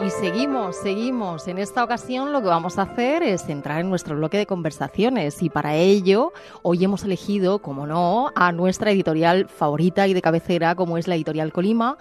Y seguimos, seguimos. En esta ocasión lo que vamos a hacer es entrar en nuestro bloque de conversaciones y para ello hoy hemos elegido, como no, a nuestra editorial favorita y de cabecera como es la editorial Colima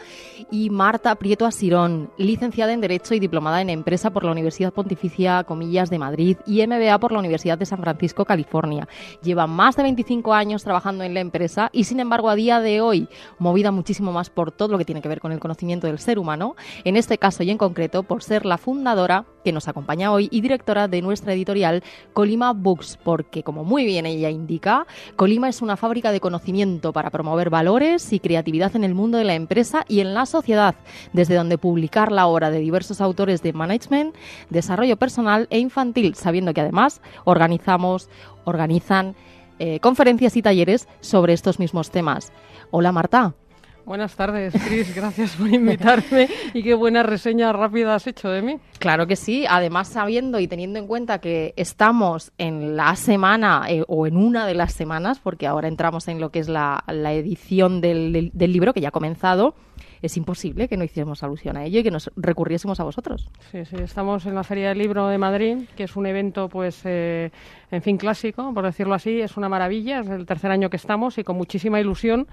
y Marta Prieto Asirón, licenciada en Derecho y diplomada en Empresa por la Universidad Pontificia Comillas de Madrid y MBA por la Universidad de San Francisco, California. Lleva más de 25 años trabajando en la empresa y sin embargo a día de hoy, movida muchísimo más por todo lo que tiene que ver con el conocimiento del ser humano, en este caso y en concreto, por ser la fundadora que nos acompaña hoy y directora de nuestra editorial Colima Books, porque como muy bien ella indica, Colima es una fábrica de conocimiento para promover valores y creatividad en el mundo de la empresa y en la sociedad, desde donde publicar la obra de diversos autores de management, desarrollo personal e infantil, sabiendo que además organizamos, organizan eh, conferencias y talleres sobre estos mismos temas. Hola Marta. Buenas tardes, Cris. Gracias por invitarme y qué buena reseña rápida has hecho de mí. Claro que sí. Además, sabiendo y teniendo en cuenta que estamos en la semana eh, o en una de las semanas, porque ahora entramos en lo que es la, edición del libro que ya ha comenzado, es imposible que no hiciéramos alusión a ello y que nos recurriésemos a vosotros. Sí, sí, estamos en la Feria del Libro de Madrid, que es un evento, pues, eh, en fin, clásico, por decirlo así, es una maravilla, es el tercer año que estamos y con muchísima ilusión,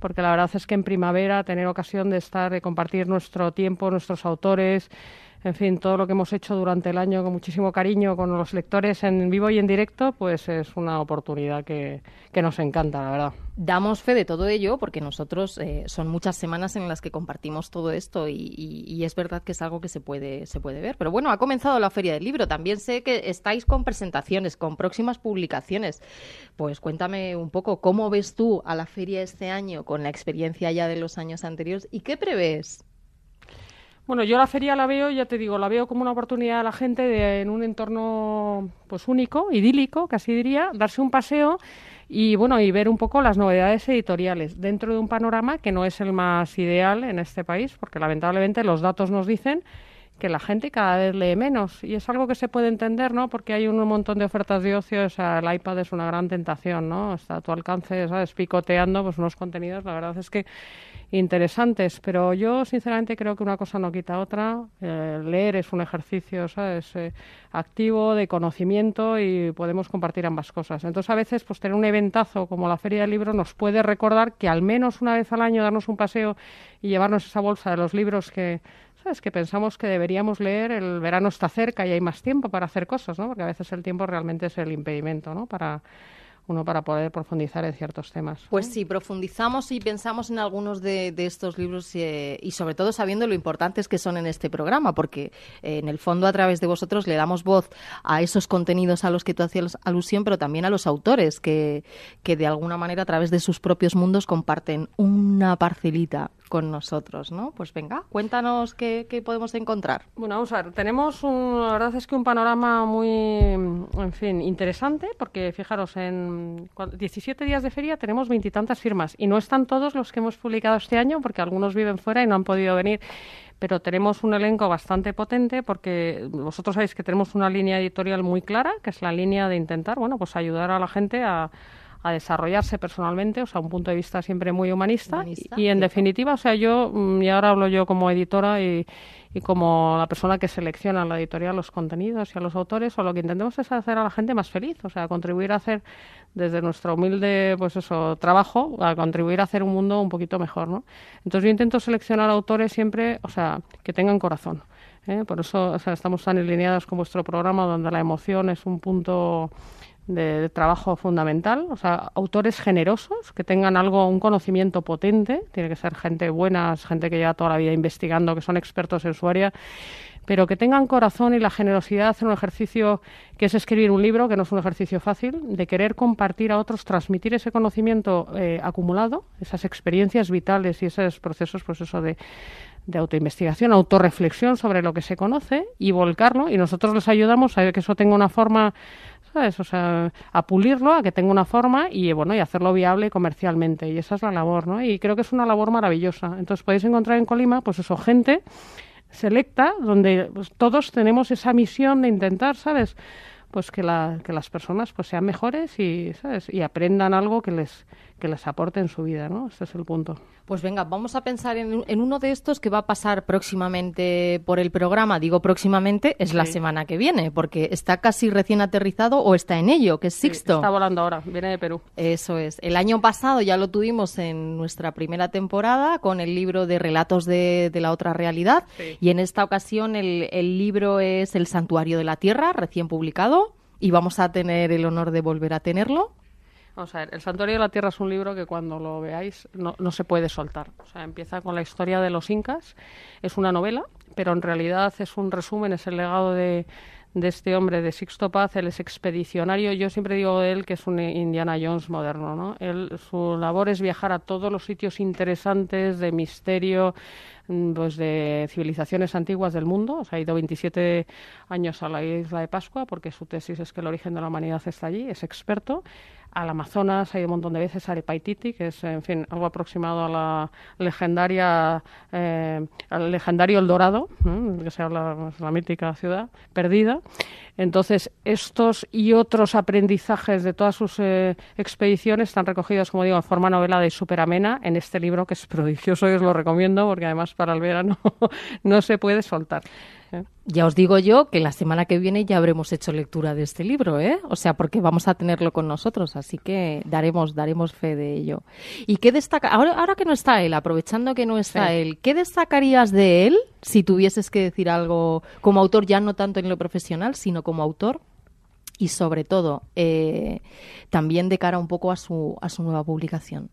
porque la verdad es que en primavera tener ocasión de estar, de compartir nuestro tiempo, nuestros autores, en fin, todo lo que hemos hecho durante el año con muchísimo cariño con los lectores en vivo y en directo, pues es una oportunidad que, nos encanta, la verdad. Damos fe de todo ello porque nosotros eh, son muchas semanas en las que compartimos todo esto y, es verdad que es algo que se puede, se puede ver. Pero bueno, ha comenzado la Feria del Libro. También sé que estáis con presentaciones, con próximas publicaciones. Pues cuéntame un poco cómo ves tú a la feria este año con la experiencia ya de los años anteriores y qué prevés. Bueno, yo la feria la veo, ya te digo, la veo como una oportunidad a la gente de, en un entorno pues único, idílico, casi diría, darse un paseo y bueno, y ver un poco las novedades editoriales dentro de un panorama que no es el más ideal en este país, porque lamentablemente los datos nos dicen que la gente cada vez lee menos. Y es algo que se puede entender, ¿no? Porque hay un montón de ofertas de ocio, o sea, el iPad es una gran tentación, ¿no? Está a tu alcance, ¿sabes? Picoteando pues, unos contenidos, la verdad es que interesantes. Pero yo, sinceramente, creo que una cosa no quita otra. Eh, leer es un ejercicio, ¿sabes? Eh, activo, de conocimiento y podemos compartir ambas cosas. Entonces, a veces, pues tener un eventazo como la Feria del Libro nos puede recordar que al menos una vez al año darnos un paseo y llevarnos esa bolsa de los libros que es Que pensamos que deberíamos leer el verano está cerca y hay más tiempo para hacer cosas, ¿no? Porque a veces el tiempo realmente es el impedimento, ¿no? Para uno para poder profundizar en ciertos temas. Pues sí, profundizamos y pensamos en algunos de, estos libros eh, y sobre todo sabiendo lo importantes que son en este programa, porque eh, en el fondo a través de vosotros le damos voz a esos contenidos a los que tú hacías alusión, pero también a los autores que, que de alguna manera a través de sus propios mundos comparten una parcelita con nosotros, ¿no? Pues venga, cuéntanos qué, podemos encontrar. Bueno, vamos a ver, tenemos un, la verdad es que un panorama muy, en fin, interesante, porque fijaros, en 17 días de feria tenemos veintitantas firmas y no están todos los que hemos publicado este año, porque algunos viven fuera y no han podido venir pero tenemos un elenco bastante potente porque vosotros sabéis que tenemos una línea editorial muy clara, que es la línea de intentar, bueno, pues ayudar a la gente a, a desarrollarse personalmente, o sea, un punto de vista siempre muy humanista. y, en definitiva, o sea, yo, mm, y ahora hablo yo como editora y, y como la persona que selecciona la editorial, los contenidos y a los autores, o lo que intentamos es hacer a la gente más feliz, o sea, contribuir a hacer desde nuestro humilde pues eso, trabajo, a contribuir a hacer un mundo un poquito mejor, ¿no? Entonces yo intento seleccionar autores siempre, o sea, que tengan corazón. ¿eh? Por eso o sea, estamos tan alineados con vuestro programa, donde la emoción es un punto de, trabajo fundamental, o sea, autores generosos que tengan algo, un conocimiento potente, tiene que ser gente buena, gente que lleva toda la vida investigando, que son expertos en su área, pero que tengan corazón y la generosidad de hacer un ejercicio que es escribir un libro, que no es un ejercicio fácil, de querer compartir a otros, transmitir ese conocimiento eh, acumulado, esas experiencias vitales y esos procesos, pues eso de, de autoinvestigación, autorreflexión sobre lo que se conoce y volcarlo. Y nosotros les ayudamos a que eso tenga una forma ¿sabes? O sea, a pulirlo, a que tenga una forma y, bueno, y hacerlo viable comercialmente. Y esa es la labor, ¿no? Y creo que es una labor maravillosa. Entonces podéis encontrar en Colima, pues eso, gente selecta, donde pues, todos tenemos esa misión de intentar, ¿sabes? Pues que, la, que las personas pues sean mejores y, ¿sabes? Y aprendan algo que les, que les aporte en su vida, ¿no? Ese es el punto. Pues venga, vamos a pensar en, uno de estos que va a pasar próximamente por el programa. Digo próximamente, es la semana que viene, porque está casi recién aterrizado o está en ello, que es Sixto. está volando ahora, viene de Perú. Eso es. El año pasado ya lo tuvimos en nuestra primera temporada con el libro de Relatos de, la Otra Realidad. Y en esta ocasión el libro es El Santuario de la Tierra, recién publicado. Y vamos a tener el honor de volver a tenerlo. Vamos a El Santuario de la Tierra es un libro que cuando lo veáis no, se puede soltar. O sea, empieza con la historia de los incas, es una novela, pero en realidad es un resumen, es el legado de, este hombre, de Sixto Paz, él es expedicionario. Yo siempre digo de él que es un Indiana Jones moderno, ¿no? su labor es viajar a todos los sitios interesantes de misterio, mm, pues de civilizaciones antiguas del mundo. ha ido 27 años a la isla de Pascua porque su tesis es que el origen de la humanidad está allí, es experto al Amazonas, ha ido un montón de veces a Arepaititi, que es, en fin, algo aproximado a la legendaria, eh, al legendario El Dorado, ¿eh? que se habla, de la mítica ciudad perdida. Entonces, estos y otros aprendizajes de todas sus eh, expediciones están recogidos, como digo, en forma novelada y superamena amena en este libro que es prodigioso y os lo recomiendo porque además para el verano no se puede soltar. Ya os digo yo que la semana que viene ya habremos hecho lectura de este libro, ¿eh? O sea, porque vamos a tenerlo con nosotros, así que daremos, daremos fe de ello. ¿Y qué destaca? Ahora, que no está él, aprovechando que no está él, ¿qué destacarías de él si tuvieses que decir algo como autor, ya no tanto en lo profesional, sino como autor? Y sobre todo, eh, también de cara un poco a su, a su nueva publicación.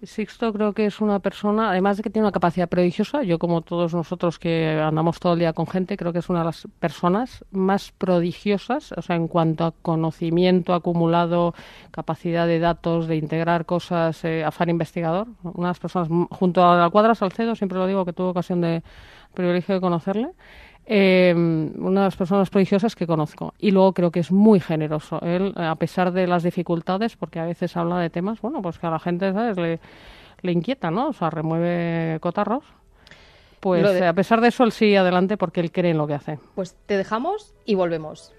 Sixto creo que es una persona, además de que tiene una capacidad prodigiosa, yo como todos nosotros que andamos todo el día con gente, creo que es una de las personas más prodigiosas, o sea, en cuanto a conocimiento acumulado, capacidad de datos, de integrar cosas, eh, afán investigador. Una de las personas, junto a la cuadra Salcedo, siempre lo digo que tuve ocasión de privilegio de conocerle eh, una de las personas prodigiosas que conozco. Y luego creo que es muy generoso. Él, eh, a pesar de las dificultades, porque a veces habla de temas, bueno, pues que a la gente, ¿sabes? Le, inquieta, ¿no? O sea, remueve cotarros. Pues eh, a pesar de eso, él sigue adelante porque él cree en lo que hace. Pues te dejamos y volvemos.